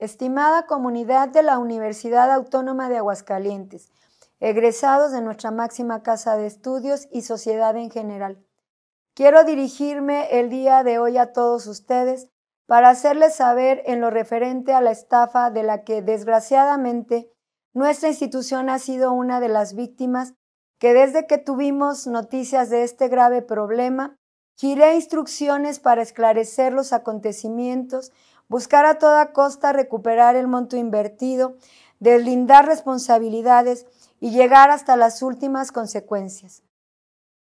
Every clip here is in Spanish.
Estimada comunidad de la Universidad Autónoma de Aguascalientes, egresados de nuestra máxima casa de estudios y sociedad en general, quiero dirigirme el día de hoy a todos ustedes para hacerles saber en lo referente a la estafa de la que desgraciadamente nuestra institución ha sido una de las víctimas que desde que tuvimos noticias de este grave problema, giré instrucciones para esclarecer los acontecimientos buscar a toda costa recuperar el monto invertido, deslindar responsabilidades y llegar hasta las últimas consecuencias.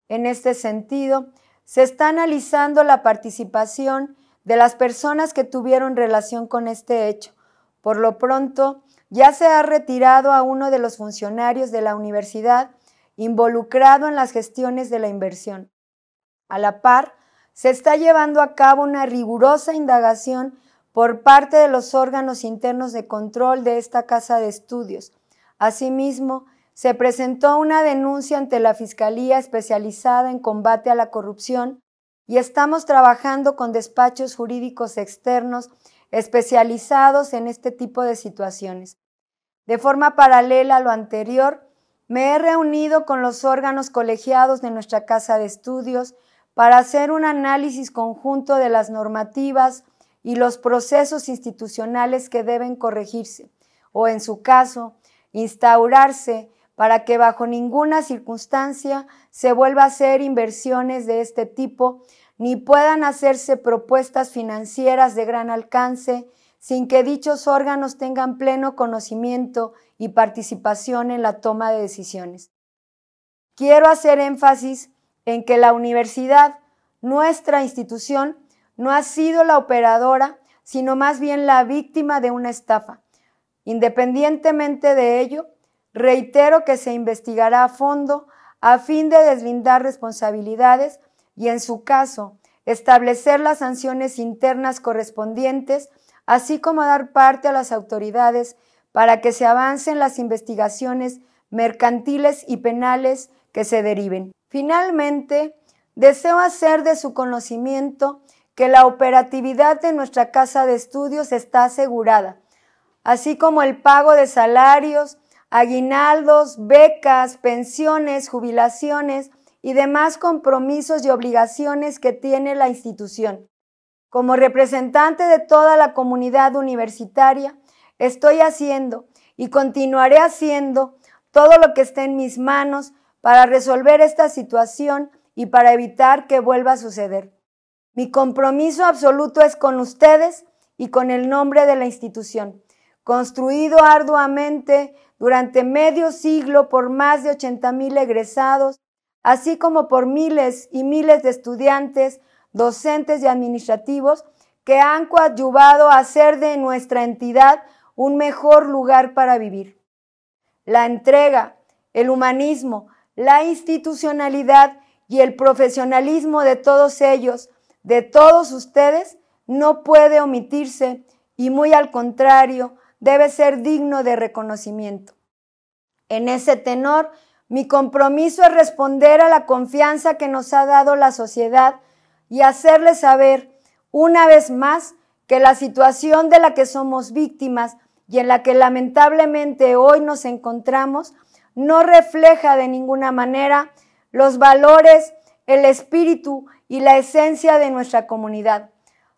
En este sentido, se está analizando la participación de las personas que tuvieron relación con este hecho. Por lo pronto, ya se ha retirado a uno de los funcionarios de la universidad involucrado en las gestiones de la inversión. A la par, se está llevando a cabo una rigurosa indagación por parte de los órganos internos de control de esta casa de estudios. Asimismo, se presentó una denuncia ante la Fiscalía especializada en combate a la corrupción y estamos trabajando con despachos jurídicos externos especializados en este tipo de situaciones. De forma paralela a lo anterior, me he reunido con los órganos colegiados de nuestra Casa de Estudios para hacer un análisis conjunto de las normativas, y los procesos institucionales que deben corregirse o, en su caso, instaurarse para que bajo ninguna circunstancia se vuelva a hacer inversiones de este tipo ni puedan hacerse propuestas financieras de gran alcance sin que dichos órganos tengan pleno conocimiento y participación en la toma de decisiones. Quiero hacer énfasis en que la universidad, nuestra institución, no ha sido la operadora, sino más bien la víctima de una estafa. Independientemente de ello, reitero que se investigará a fondo a fin de deslindar responsabilidades y, en su caso, establecer las sanciones internas correspondientes, así como dar parte a las autoridades para que se avancen las investigaciones mercantiles y penales que se deriven. Finalmente, deseo hacer de su conocimiento que la operatividad de nuestra casa de estudios está asegurada, así como el pago de salarios, aguinaldos, becas, pensiones, jubilaciones y demás compromisos y obligaciones que tiene la institución. Como representante de toda la comunidad universitaria, estoy haciendo y continuaré haciendo todo lo que esté en mis manos para resolver esta situación y para evitar que vuelva a suceder. Mi compromiso absoluto es con ustedes y con el nombre de la institución, construido arduamente durante medio siglo por más de 80 mil egresados, así como por miles y miles de estudiantes, docentes y administrativos que han coadyuvado a hacer de nuestra entidad un mejor lugar para vivir. La entrega, el humanismo, la institucionalidad y el profesionalismo de todos ellos de todos ustedes no puede omitirse y muy al contrario debe ser digno de reconocimiento. En ese tenor, mi compromiso es responder a la confianza que nos ha dado la sociedad y hacerle saber, una vez más, que la situación de la que somos víctimas y en la que lamentablemente hoy nos encontramos no refleja de ninguna manera los valores, el espíritu y la esencia de nuestra comunidad.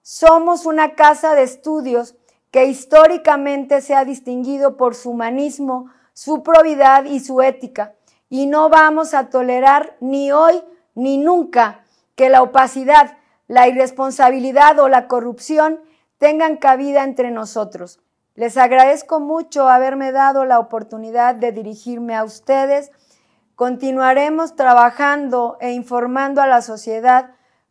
Somos una casa de estudios que históricamente se ha distinguido por su humanismo, su probidad y su ética, y no vamos a tolerar ni hoy ni nunca que la opacidad, la irresponsabilidad o la corrupción tengan cabida entre nosotros. Les agradezco mucho haberme dado la oportunidad de dirigirme a ustedes. Continuaremos trabajando e informando a la sociedad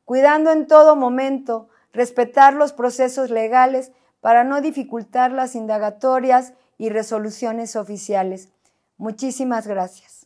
cuidando en todo momento respetar los procesos legales para no dificultar las indagatorias y resoluciones oficiales. Muchísimas gracias.